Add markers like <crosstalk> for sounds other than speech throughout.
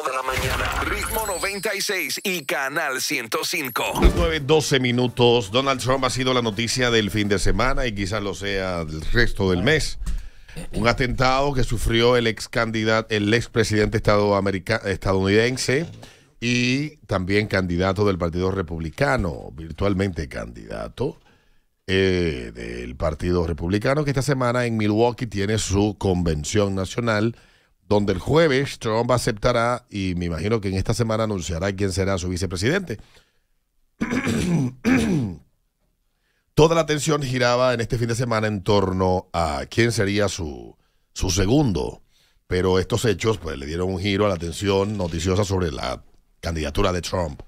de la mañana. Ritmo 96 y Canal 105. 9, 12 minutos. Donald Trump ha sido la noticia del fin de semana y quizás lo sea del resto del mes. Un atentado que sufrió el ex candidato, el ex presidente estadounidense y también candidato del Partido Republicano, virtualmente candidato. Eh, del Partido Republicano, que esta semana en Milwaukee tiene su convención nacional donde el jueves Trump aceptará y me imagino que en esta semana anunciará quién será su vicepresidente. <clears throat> Toda la atención giraba en este fin de semana en torno a quién sería su, su segundo, pero estos hechos pues, le dieron un giro a la atención noticiosa sobre la candidatura de Trump.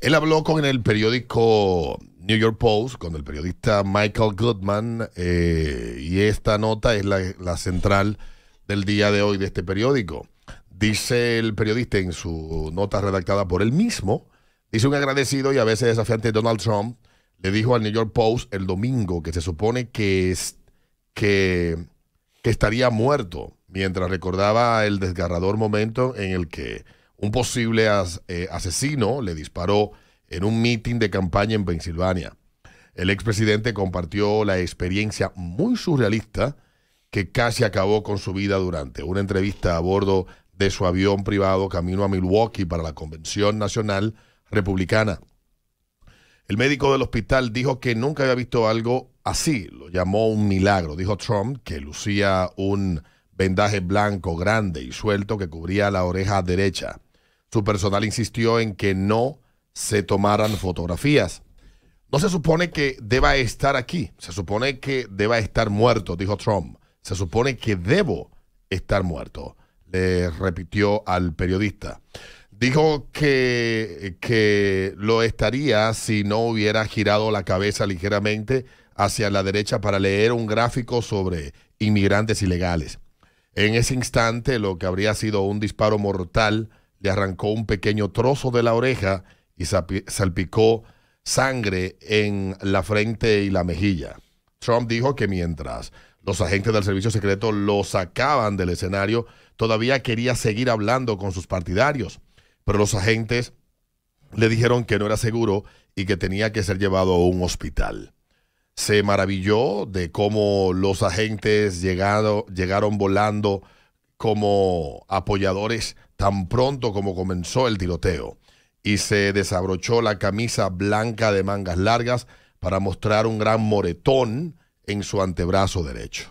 Él habló con el periódico New York Post, con el periodista Michael Goodman, eh, y esta nota es la, la central del día de hoy de este periódico. Dice el periodista en su nota redactada por él mismo, dice un agradecido y a veces desafiante Donald Trump, le dijo al New York Post el domingo que se supone que, que, estaría muerto mientras recordaba el desgarrador momento en el que un posible eh, asesino le disparó en un mitin de campaña en Pensilvania. El expresidente compartió la experiencia muy surrealista que casi acabó con su vida durante una entrevista a bordo de su avión privado camino a Milwaukee para la Convención Nacional Republicana. El médico del hospital dijo que nunca había visto algo así, lo llamó un milagro. Dijo Trump que lucía un vendaje blanco grande y suelto que cubría la oreja derecha. Su personal insistió en que no se tomaran fotografías. No se supone que deba estar aquí, se supone que deba estar muerto, dijo Trump. Se supone que debo estar muerto, le repitió al periodista. Dijo que, que lo estaría si no hubiera girado la cabeza ligeramente hacia la derecha para leer un gráfico sobre inmigrantes ilegales. En ese instante, lo que habría sido un disparo mortal le arrancó un pequeño trozo de la oreja y salpicó sangre en la frente y la mejilla. Trump dijo que mientras los agentes del servicio secreto lo sacaban del escenario. Todavía quería seguir hablando con sus partidarios, pero los agentes le dijeron que no era seguro y que tenía que ser llevado a un hospital. Se maravilló de cómo los agentes llegaron volando como apoyadores tan pronto como comenzó el tiroteo y se desabrochó la camisa blanca de mangas largas para mostrar un gran moretón en su antebrazo derecho.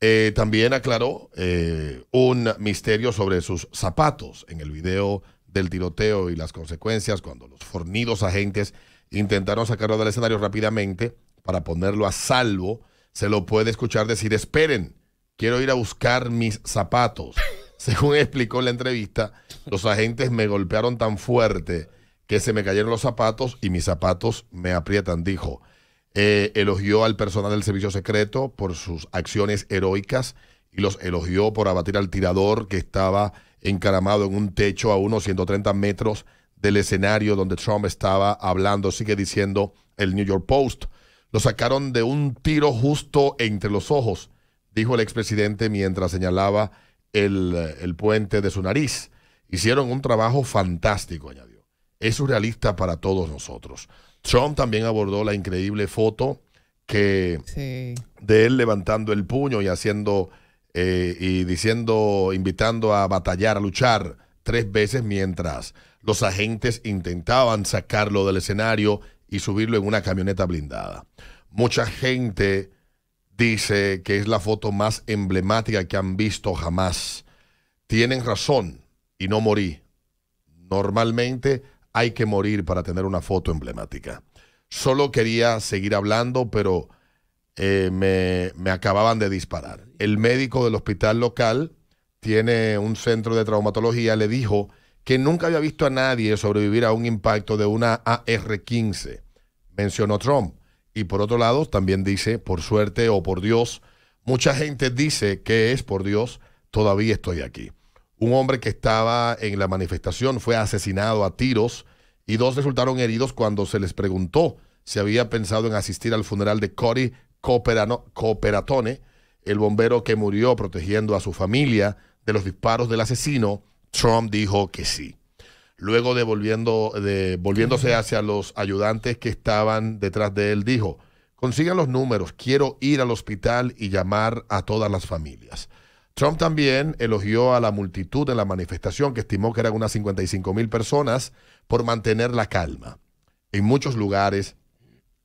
Eh, también aclaró eh, un misterio sobre sus zapatos en el video del tiroteo y las consecuencias cuando los fornidos agentes intentaron sacarlo del escenario rápidamente para ponerlo a salvo. Se lo puede escuchar decir, esperen, quiero ir a buscar mis zapatos. <laughs> Según explicó en la entrevista, los agentes me golpearon tan fuerte que se me cayeron los zapatos y mis zapatos me aprietan, dijo. Eh, elogió al personal del servicio secreto por sus acciones heroicas y los elogió por abatir al tirador que estaba encaramado en un techo a unos 130 metros del escenario donde Trump estaba hablando, sigue diciendo el New York Post. Lo sacaron de un tiro justo entre los ojos, dijo el expresidente mientras señalaba el, eh, el puente de su nariz. Hicieron un trabajo fantástico, añadió. Es surrealista para todos nosotros. Trump también abordó la increíble foto que de él levantando el puño y haciendo eh, y diciendo, invitando a batallar, a luchar tres veces mientras los agentes intentaban sacarlo del escenario y subirlo en una camioneta blindada. Mucha gente dice que es la foto más emblemática que han visto jamás. Tienen razón y no morí. Normalmente hay que morir para tener una foto emblemática. Solo quería seguir hablando, pero eh, me, me acababan de disparar. El médico del hospital local tiene un centro de traumatología, le dijo que nunca había visto a nadie sobrevivir a un impacto de una AR-15. Mencionó Trump. Y por otro lado, también dice, por suerte o por Dios, mucha gente dice que es por Dios, todavía estoy aquí. Un hombre que estaba en la manifestación fue asesinado a tiros y dos resultaron heridos cuando se les preguntó si había pensado en asistir al funeral de Cory Cooperatone, el bombero que murió protegiendo a su familia de los disparos del asesino. Trump dijo que sí. Luego de, de volviéndose hacia los ayudantes que estaban detrás de él, dijo, consigan los números, quiero ir al hospital y llamar a todas las familias. Trump también elogió a la multitud en la manifestación, que estimó que eran unas 55 mil personas, por mantener la calma. En muchos lugares,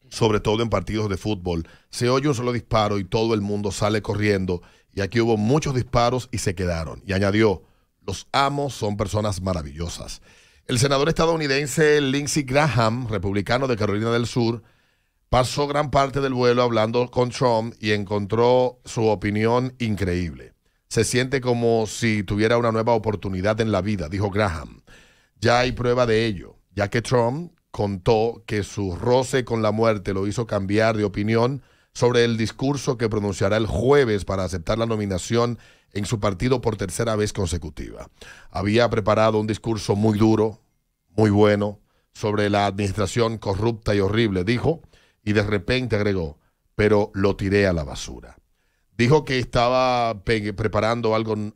sobre todo en partidos de fútbol, se oye un solo disparo y todo el mundo sale corriendo. Y aquí hubo muchos disparos y se quedaron. Y añadió, los amos son personas maravillosas. El senador estadounidense Lindsey Graham, republicano de Carolina del Sur, pasó gran parte del vuelo hablando con Trump y encontró su opinión increíble. Se siente como si tuviera una nueva oportunidad en la vida, dijo Graham. Ya hay prueba de ello, ya que Trump contó que su roce con la muerte lo hizo cambiar de opinión sobre el discurso que pronunciará el jueves para aceptar la nominación en su partido por tercera vez consecutiva. Había preparado un discurso muy duro, muy bueno, sobre la administración corrupta y horrible, dijo, y de repente agregó, pero lo tiré a la basura. Dijo que estaba preparando algo, um,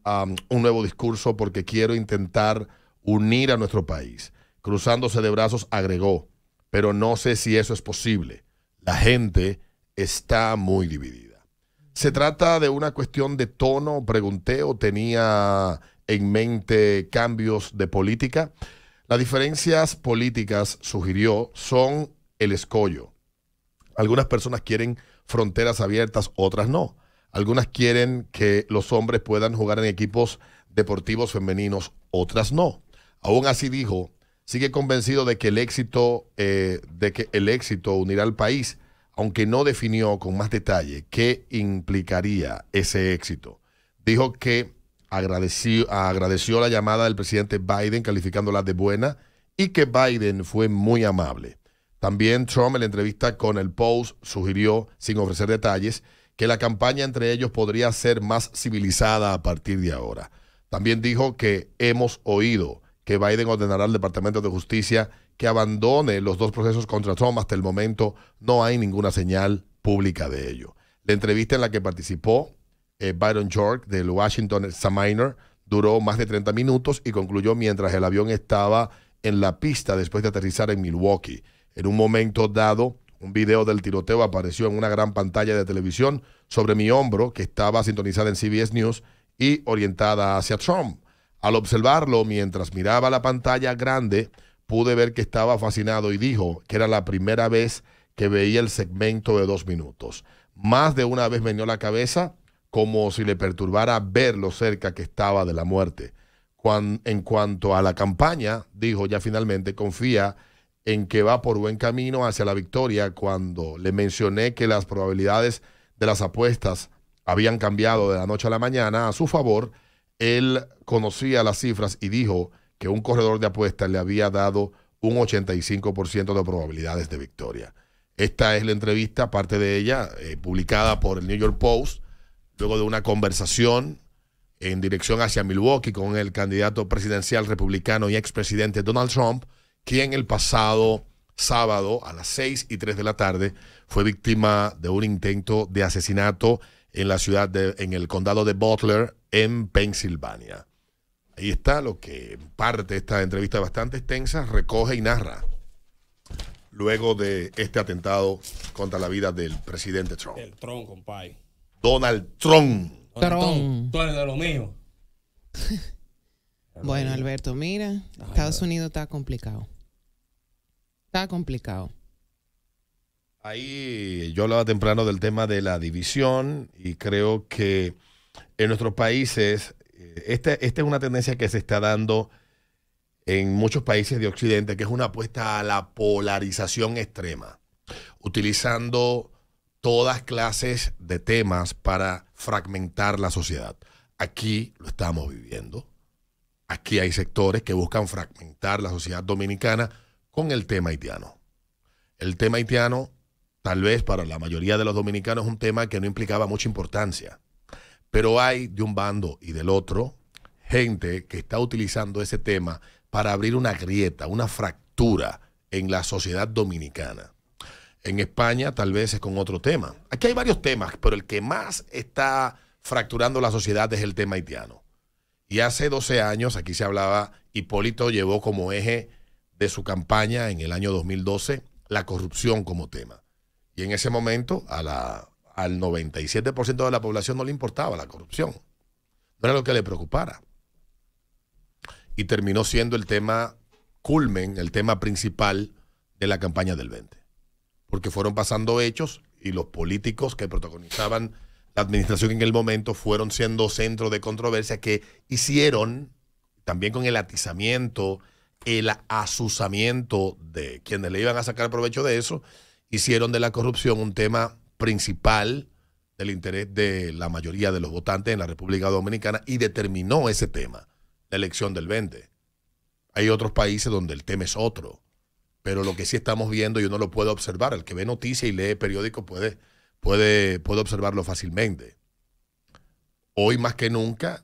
un nuevo discurso porque quiero intentar unir a nuestro país. Cruzándose de brazos agregó, pero no sé si eso es posible. La gente está muy dividida. ¿Se trata de una cuestión de tono? Pregunté o tenía en mente cambios de política. Las diferencias políticas, sugirió, son el escollo. Algunas personas quieren fronteras abiertas, otras no. Algunas quieren que los hombres puedan jugar en equipos deportivos femeninos, otras no. Aún así dijo, sigue convencido de que el éxito, eh, de que el éxito unirá al país, aunque no definió con más detalle qué implicaría ese éxito. Dijo que agradeció la llamada del presidente Biden calificándola de buena y que Biden fue muy amable. También Trump en la entrevista con el Post sugirió, sin ofrecer detalles, que la campaña entre ellos podría ser más civilizada a partir de ahora. También dijo que hemos oído que Biden ordenará al Departamento de Justicia que abandone los dos procesos contra Trump. Hasta el momento no hay ninguna señal pública de ello. La entrevista en la que participó eh, Byron York del Washington Examiner duró más de 30 minutos y concluyó mientras el avión estaba en la pista después de aterrizar en Milwaukee. En un momento dado, un video del tiroteo apareció en una gran pantalla de televisión sobre mi hombro que estaba sintonizada en CBS News y orientada hacia Trump. Al observarlo mientras miraba la pantalla grande, pude ver que estaba fascinado y dijo que era la primera vez que veía el segmento de dos minutos. Más de una vez me la cabeza como si le perturbara ver lo cerca que estaba de la muerte. en cuanto a la campaña, dijo ya finalmente confía en que va por buen camino hacia la victoria cuando le mencioné que las probabilidades de las apuestas habían cambiado de la noche a la mañana a su favor, él conocía las cifras y dijo que un corredor de apuestas le había dado un 85% de probabilidades de victoria. Esta es la entrevista, parte de ella, eh, publicada por el New York Post, luego de una conversación en dirección hacia Milwaukee con el candidato presidencial republicano y expresidente Donald Trump, quien el pasado sábado a las 6 y 3 de la tarde fue víctima de un intento de asesinato en la ciudad de, en el condado de Butler, en Pensilvania. Ahí está lo que parte de esta entrevista bastante extensa recoge y narra luego de este atentado contra la vida del presidente Trump. El Trump, compadre. Donald Trump. Trump. Tú eres de lo mío. <laughs> bueno, Alberto, mira, Estados Unidos está complicado complicado. Ahí yo hablaba temprano del tema de la división y creo que en nuestros países, eh, esta es una tendencia que se está dando en muchos países de Occidente, que es una apuesta a la polarización extrema, utilizando todas clases de temas para fragmentar la sociedad. Aquí lo estamos viviendo. Aquí hay sectores que buscan fragmentar la sociedad dominicana con el tema haitiano. El tema haitiano, tal vez para la mayoría de los dominicanos, es un tema que no implicaba mucha importancia. Pero hay de un bando y del otro gente que está utilizando ese tema para abrir una grieta, una fractura en la sociedad dominicana. En España tal vez es con otro tema. Aquí hay varios temas, pero el que más está fracturando la sociedad es el tema haitiano. Y hace 12 años aquí se hablaba, Hipólito llevó como eje de su campaña en el año 2012 la corrupción como tema. Y en ese momento a la, al 97% de la población no le importaba la corrupción. No era lo que le preocupara. Y terminó siendo el tema culmen, el tema principal de la campaña del 20. Porque fueron pasando hechos y los políticos que protagonizaban la administración en el momento fueron siendo centro de controversia que hicieron, también con el atizamiento, el asusamiento de quienes le iban a sacar provecho de eso, hicieron de la corrupción un tema principal del interés de la mayoría de los votantes en la República Dominicana y determinó ese tema, la elección del 20. Hay otros países donde el tema es otro, pero lo que sí estamos viendo yo no lo puedo observar. El que ve noticias y lee periódicos puede, puede, puede observarlo fácilmente. Hoy más que nunca,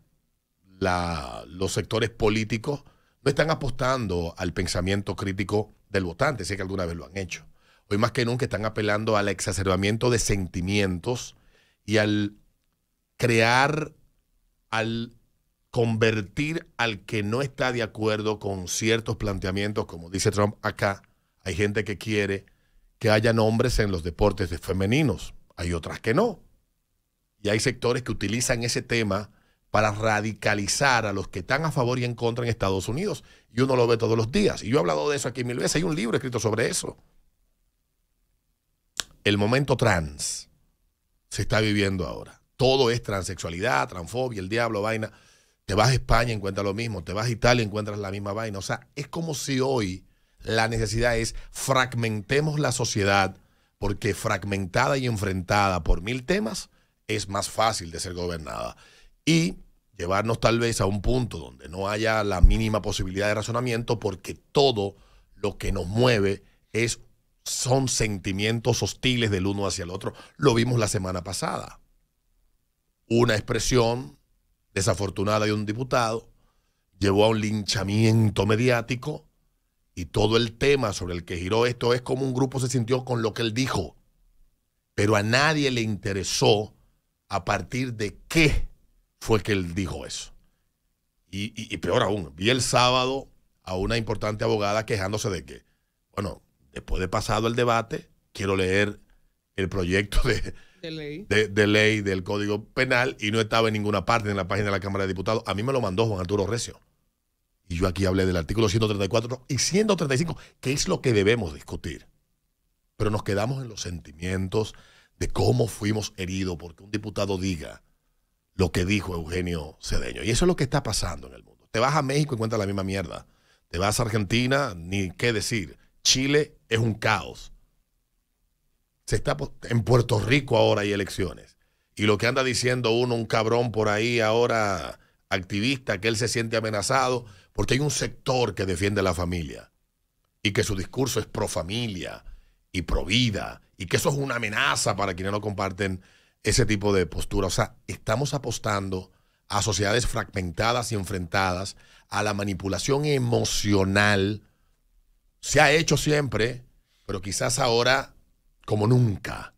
los sectores políticos no están apostando al pensamiento crítico del votante, sé que alguna vez lo han hecho. Hoy más que nunca están apelando al exacerbamiento de sentimientos y al crear, al convertir al que no está de acuerdo con ciertos planteamientos, como dice Trump acá, hay gente que quiere que haya nombres en los deportes de femeninos, hay otras que no. Y hay sectores que utilizan ese tema para radicalizar a los que están a favor y en contra en Estados Unidos. Y uno lo ve todos los días. Y yo he hablado de eso aquí mil veces. Hay un libro escrito sobre eso. El momento trans se está viviendo ahora. Todo es transexualidad, transfobia, el diablo, vaina. Te vas a España, y encuentras lo mismo. Te vas a Italia, y encuentras la misma vaina. O sea, es como si hoy la necesidad es fragmentemos la sociedad porque fragmentada y enfrentada por mil temas es más fácil de ser gobernada y llevarnos tal vez a un punto donde no haya la mínima posibilidad de razonamiento porque todo lo que nos mueve es son sentimientos hostiles del uno hacia el otro. Lo vimos la semana pasada. Una expresión desafortunada de un diputado llevó a un linchamiento mediático y todo el tema sobre el que giró esto es como un grupo se sintió con lo que él dijo. Pero a nadie le interesó a partir de qué fue que él dijo eso. Y, peor aún, vi el sábado a una importante abogada quejándose de que, bueno, después de pasado el debate, quiero leer el proyecto de, ley. de ley. del Código Penal y no estaba en ninguna parte en la página de la Cámara de Diputados. A mí me lo mandó Juan Arturo Recio. Y yo aquí hablé del artículo 134 y 135, que es lo que debemos discutir. Pero nos quedamos en los sentimientos de cómo fuimos heridos porque un diputado diga lo que dijo Eugenio Cedeño. Y eso es lo que está pasando en el mundo. Te vas a México y encuentras la misma mierda. Te vas a Argentina, ni qué decir. Chile es un caos. Se está en Puerto Rico ahora hay elecciones. Y lo que anda diciendo uno, un cabrón por ahí ahora activista, que él se siente amenazado, porque hay un sector que defiende la familia y que su discurso es pro familia y pro vida y que eso es una amenaza para quienes no comparten ese tipo de postura. O sea, estamos apostando a sociedades fragmentadas y enfrentadas a la manipulación emocional. Se ha hecho siempre, pero quizás ahora como nunca,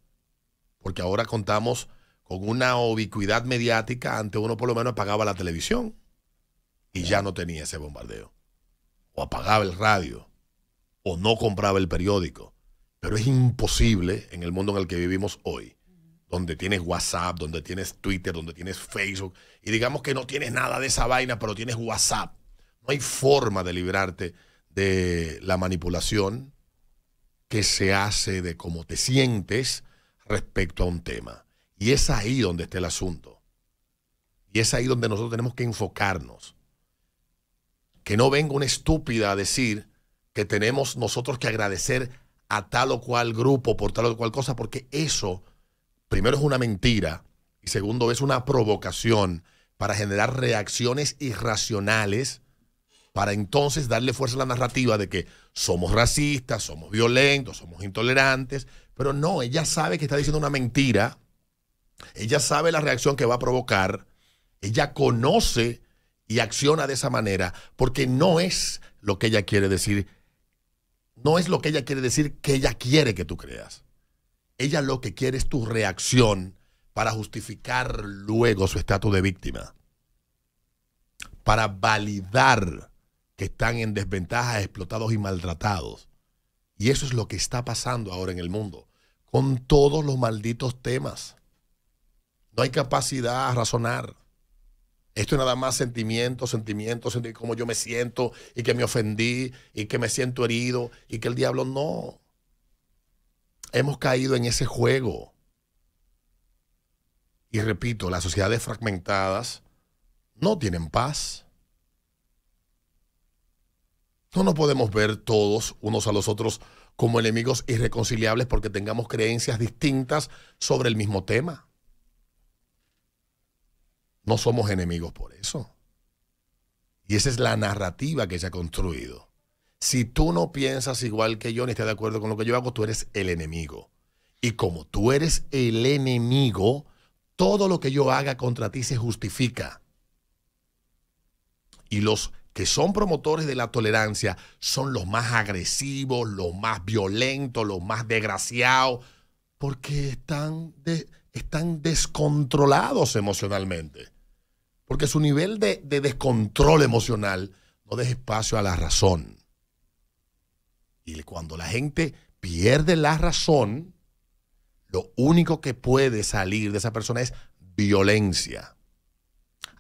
porque ahora contamos con una ubicuidad mediática, ante uno por lo menos apagaba la televisión y ya no tenía ese bombardeo. O apagaba el radio, o no compraba el periódico. Pero es imposible en el mundo en el que vivimos hoy donde tienes WhatsApp, donde tienes Twitter, donde tienes Facebook, y digamos que no tienes nada de esa vaina, pero tienes WhatsApp. No hay forma de librarte de la manipulación que se hace de cómo te sientes respecto a un tema. Y es ahí donde está el asunto. Y es ahí donde nosotros tenemos que enfocarnos. Que no venga una estúpida a decir que tenemos nosotros que agradecer a tal o cual grupo por tal o cual cosa, porque eso primero es una mentira y segundo es una provocación para generar reacciones irracionales para entonces darle fuerza a la narrativa de que somos racistas, somos violentos, somos intolerantes, pero no, ella sabe que está diciendo una mentira, ella sabe la reacción que va a provocar, ella conoce y acciona de esa manera, porque no es lo que ella quiere decir, no es lo que ella quiere decir que ella quiere que tú creas. Ella lo que quiere es tu reacción para justificar luego su estatus de víctima, para validar que están en desventaja, explotados y maltratados. Y eso es lo que está pasando ahora en el mundo, con todos los malditos temas. No hay capacidad a razonar. Esto es nada más sentimientos, sentimientos, sentir cómo yo me siento y que me ofendí y que me siento herido y que el diablo no hemos caído en ese juego. Y repito, las sociedades fragmentadas no tienen paz. No nos podemos ver todos unos a los otros como enemigos irreconciliables porque tengamos creencias distintas sobre el mismo tema. No somos enemigos por eso. Y esa es la narrativa que se ha construido. Si tú no piensas igual que yo ni estás de acuerdo con lo que yo hago, tú eres el enemigo. Y como tú eres el enemigo, todo lo que yo haga contra ti se justifica. Y los que son promotores de la tolerancia son los más agresivos, los más violentos, los más desgraciados, porque están, están descontrolados emocionalmente. Porque su nivel de, de descontrol emocional no deja espacio a la razón. Y cuando la gente pierde la razón, lo único que puede salir de esa persona es violencia,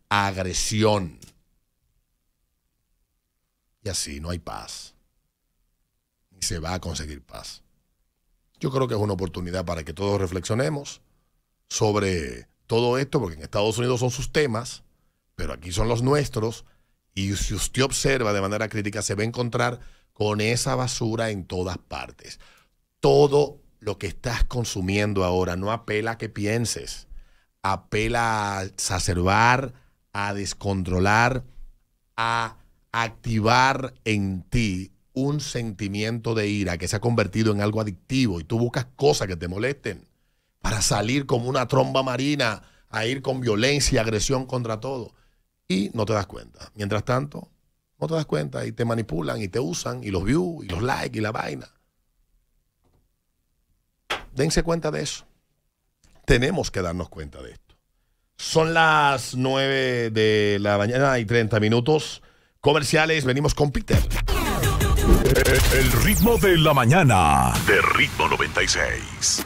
agresión. Y así no hay paz. Ni se va a conseguir paz. Yo creo que es una oportunidad para que todos reflexionemos sobre todo esto, porque en Estados Unidos son sus temas, pero aquí son los nuestros. Y si usted observa de manera crítica, se va a encontrar con esa basura en todas partes. Todo lo que estás consumiendo ahora no apela a que pienses, apela a exacerbar, a descontrolar, a activar en ti un sentimiento de ira que se ha convertido en algo adictivo y tú buscas cosas que te molesten para salir como una tromba marina a ir con violencia y agresión contra todo. Y no te das cuenta. Mientras tanto, te das cuenta y te manipulan y te usan y los views y los likes y la vaina. Dense cuenta de eso. Tenemos que darnos cuenta de esto. Son las 9 de la mañana y 30 minutos comerciales. Venimos con Peter. El ritmo de la mañana. De ritmo 96.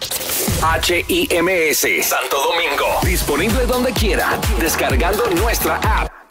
HIMS Santo Domingo. Disponible donde quiera, descargando nuestra app.